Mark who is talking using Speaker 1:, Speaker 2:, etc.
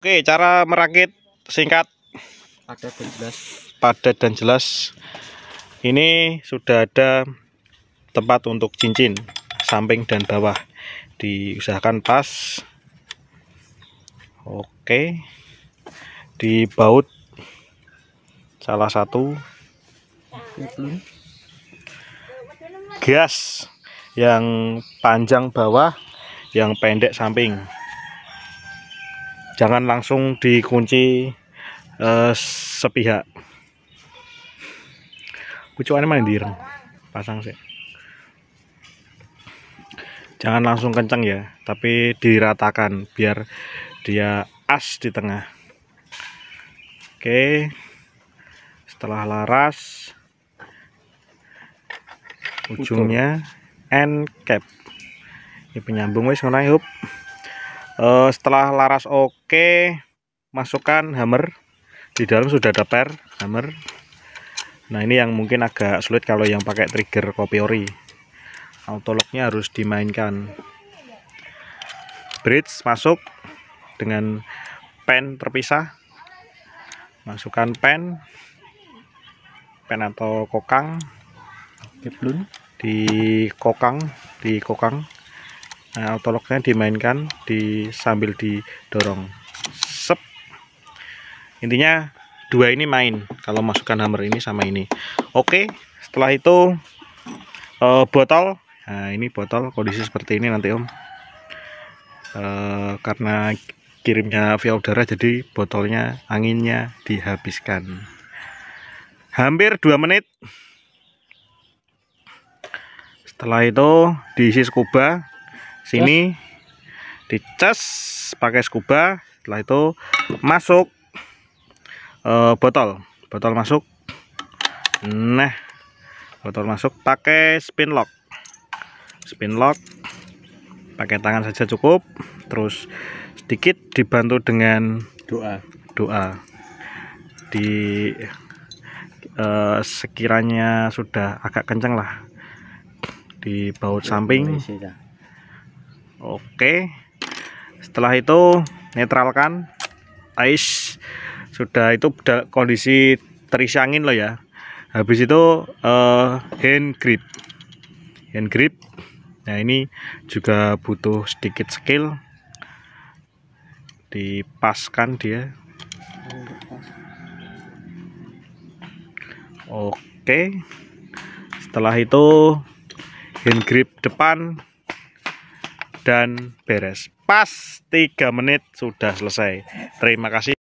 Speaker 1: Oke, cara merakit singkat Pada dan jelas. Padat dan jelas. Ini sudah ada tempat untuk cincin samping dan bawah. Diusahakan pas. Oke. Dibaut salah satu gas yang panjang bawah, yang pendek samping jangan langsung dikunci uh, sepihak kucuannya direng pasang sih jangan langsung kenceng ya tapi diratakan biar dia as di tengah oke setelah laras ujungnya end cap ini penyambung wis ngono uh, setelah laras oke oke masukkan hammer di dalam sudah ada per hammer nah ini yang mungkin agak sulit kalau yang pakai trigger copy kopiori autolognya harus dimainkan bridge masuk dengan pen terpisah masukkan pen pen atau kokang keplun di kokang di kokang nah, autolognya dimainkan di sambil didorong intinya dua ini main kalau masukkan hammer ini sama ini oke setelah itu e, botol nah ini botol kondisi seperti ini nanti om e, karena kirimnya via udara jadi botolnya anginnya dihabiskan hampir dua menit setelah itu diisi scuba sini dicas pakai scuba setelah itu masuk uh, botol botol masuk nah botol masuk pakai spin lock spin lock pakai tangan saja cukup terus sedikit dibantu dengan doa doa di uh, sekiranya sudah agak kencang lah di baut samping ya. oke setelah itu netralkan ice sudah itu kondisi terisi angin loh ya habis itu uh, hand grip hand grip nah ini juga butuh sedikit skill dipaskan dia oke setelah itu hand grip depan dan beres pas 3 menit sudah selesai terima kasih